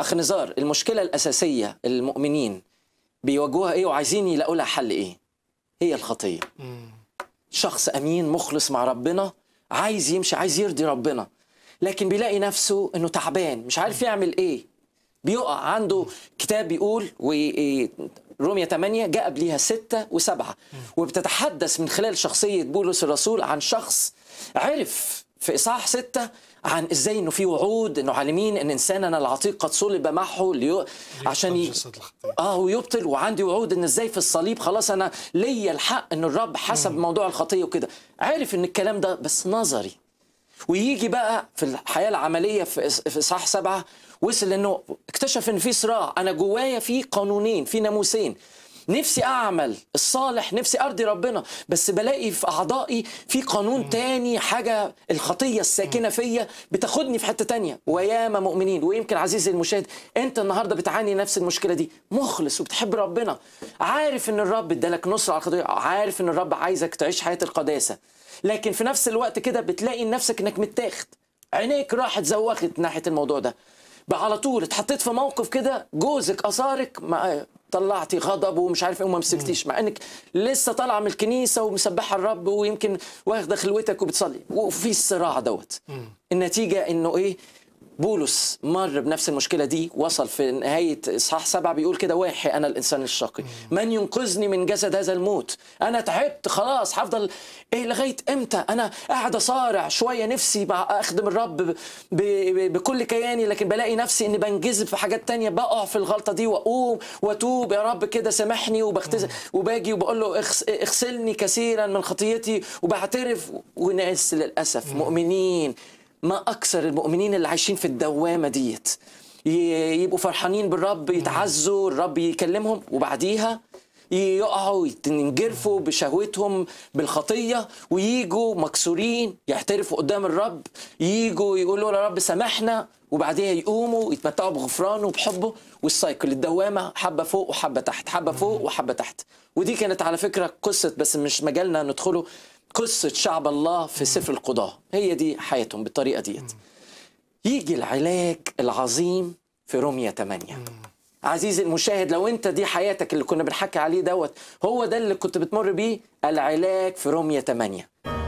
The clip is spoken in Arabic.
اخ نزار المشكله الاساسيه المؤمنين بيواجهوها ايه وعايزين يلاقوا لها حل ايه هي الخطيه شخص امين مخلص مع ربنا عايز يمشي عايز يرضي ربنا لكن بيلاقي نفسه انه تعبان مش عارف يعمل ايه بيقع عنده كتاب بيقول إيه، روميا 8 جاء قبليها 6 و7 وبتتحدث من خلال شخصية بولس الرسول عن شخص عرف في إصحاح 6 عن ازاي انه في وعود انه عالمين ان انساننا العتيق قد صلب معه ليو... عشان ي... اه ويبطل وعندي وعود ان ازاي في الصليب خلاص انا ليا الحق ان الرب حسب مم. موضوع الخطيه وكده عارف ان الكلام ده بس نظري ويجي بقى في الحياه العمليه في اصحاح سبعه وصل انه اكتشف ان في صراع انا جوايا في قانونين في ناموسين نفسي اعمل الصالح نفسي ارضي ربنا بس بلاقي في اعضائي في قانون تاني حاجه الخطيه الساكنه فيا بتاخدني في حته تانية وياما مؤمنين ويمكن عزيزي المشاهد انت النهارده بتعاني نفس المشكله دي مخلص وبتحب ربنا عارف ان الرب ادالك نصر على الخطيه عارف ان الرب عايزك تعيش حياه القداسه لكن في نفس الوقت كده بتلاقي نفسك انك متاخد عينيك راحت زوخت ناحيه الموضوع ده بقى على طول اتحطيت في موقف كده جوزك اثارك طلعتي غضب ومش عارف ايه وما مسكتيش مع انك لسه طالعه من الكنيسه ومسبحه الرب ويمكن واخده خلوتك وبتصلي وفي الصراع دوت النتيجه انه ايه بولس مر بنفس المشكله دي وصل في نهايه اصحاح سبعه بيقول كده واحي انا الانسان الشقي من ينقذني من جسد هذا الموت انا تعبت خلاص هفضل ايه لغايه امتى انا قاعد اصارع شويه نفسي اخدم الرب ب... ب... ب... بكل كياني لكن بلاقي نفسي اني بنجذب في حاجات تانية بقع في الغلطه دي واقوم واتوب يا رب كده سامحني وبختز وباجي وبقول له اغس... اغسلني كثيرا من خطيتي وبعترف وناس للاسف مؤمنين ما اكثر المؤمنين اللي عايشين في الدوامه ديت يبقوا فرحانين بالرب يتعزوا الرب يكلمهم وبعديها يقعوا ينجرفوا بشهوتهم بالخطيه ويجوا مكسورين يعترفوا قدام الرب يجوا يقولوا يا رب سامحنا وبعديها يقوموا يتمتعوا بغفرانه وبحبه والسايكل الدوامه حبه فوق وحبه تحت حبه فوق وحبه تحت ودي كانت على فكره قصه بس مش مجالنا ندخله قصة شعب الله في سفر القضاة هي دي حياتهم بالطريقة ديت يجي العلاج العظيم في رومية 8 عزيزي المشاهد لو انت دي حياتك اللي كنا بنحكي عليه دوت هو ده اللي كنت بتمر بيه العلاج في رومية 8